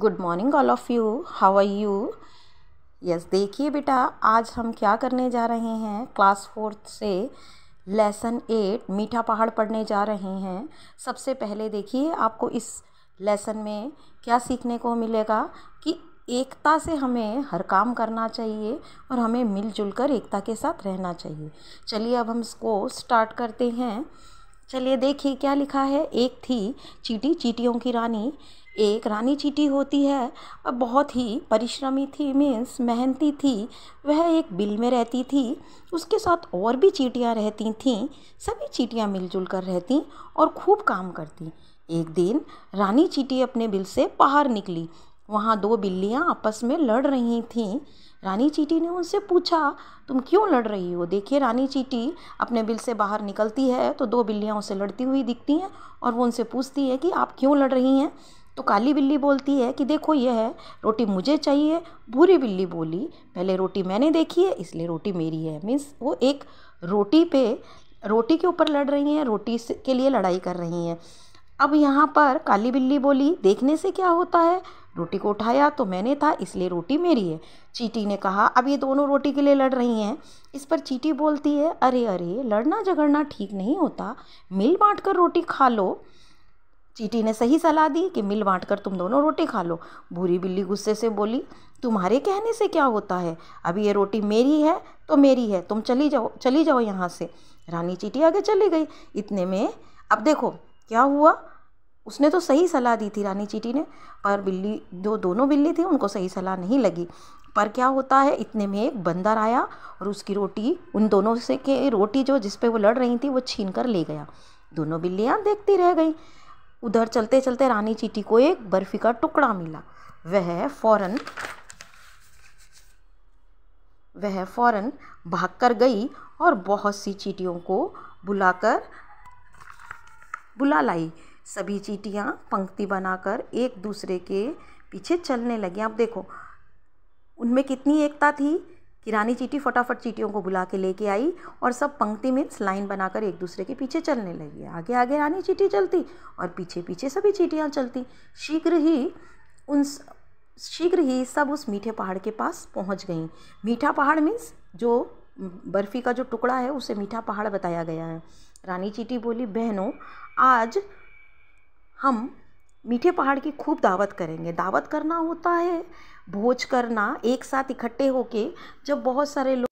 good morning all of you how are you yes देखिए बेटा आज हम क्या करने जा रहे हैं क्लास फोर्थ से लेसन एट मीठा पहाड़ पढ़ने जा रहे हैं सबसे पहले देखिए आपको इस लेसन में क्या सीखने को मिलेगा कि एकता से हमें हर काम करना चाहिए और हमें मिलजुल कर एकता के साथ रहना चाहिए चलिए अब हम इसको स्टार्ट करते हैं चलिए देखिए क्या लिखा है एक थी चीटी चीटियों की रानी एक रानी चीटी होती है बहुत ही परिश्रमी थी मीन्स मेहनती थी वह एक बिल में रहती थी उसके साथ और भी चीटियाँ रहती थीं सभी चीटियाँ मिलजुल कर रहती और खूब काम करती एक दिन रानी चीटी अपने बिल से बाहर निकली वहाँ दो बिल्लियाँ आपस में लड़ रही थीं रानी चीटी ने उनसे पूछा तुम क्यों लड़ रही हो देखिए रानी चीटी अपने बिल से बाहर निकलती है तो दो बिल्लियाँ उसे लड़ती हुई दिखती हैं और वो उनसे पूछती है कि आप क्यों लड़ रही हैं तो काली बिल्ली बोलती है कि देखो यह है रोटी मुझे चाहिए भूरी बिल्ली बोली पहले रोटी मैंने देखी है इसलिए रोटी मेरी है मीन्स वो एक रोटी पे रोटी के ऊपर लड़ रही हैं रोटी के लिए लड़ाई कर रही हैं अब यहाँ पर काली बिल्ली बोली देखने से क्या होता है रोटी को उठाया तो मैंने था इसलिए रोटी मेरी है चीटी ने कहा अब ये दोनों रोटी के लिए लड़ रही हैं इस पर चीटी बोलती है अरे अरे लड़ना झगड़ना ठीक नहीं होता मिल बांट कर रोटी खा लो चीटी ने सही सलाह दी कि मिल बांट कर तुम दोनों रोटी खा लो भूरी बिल्ली गुस्से से बोली तुम्हारे कहने से क्या होता है अभी ये रोटी मेरी है तो मेरी है तुम चली जाओ चली जाओ यहाँ से रानी चीटी आगे चली गई इतने में अब देखो क्या हुआ उसने तो सही सलाह दी थी रानी चीटी ने पर बिल्ली जो दोनों बिल्ली थी उनको सही सलाह नहीं लगी पर क्या होता है इतने में एक बंदर आया और उसकी रोटी उन दोनों से के रोटी जो जिस वो लड़ रही थी वो छीन कर ले गया दोनों बिल्लियाँ देखती रह गई उधर चलते चलते रानी चीटी को एक बर्फी का टुकड़ा मिला वह फौरन वह फौरन भाग कर गई और बहुत सी चीटियों को बुलाकर बुला लाई सभी चीटियाँ पंक्ति बनाकर एक दूसरे के पीछे चलने लगी आप देखो उनमें कितनी एकता थी कि रानी चीटी फटाफट चीटियों को बुला के लेके आई और सब पंक्ति में लाइन बनाकर एक दूसरे के पीछे चलने लगी आगे आगे रानी चीटी चलती और पीछे पीछे सभी चीटियाँ चलती शीघ्र ही उन शीघ्र ही सब उस मीठे पहाड़ के पास पहुंच गई मीठा पहाड़ मीन्स जो बर्फ़ी का जो टुकड़ा है उसे मीठा पहाड़ बताया गया है रानी चीटी बोली बहनों आज हम मीठे पहाड़ की खूब दावत करेंगे दावत करना होता है भोज करना एक साथ इकट्ठे होके जब बहुत सारे लोग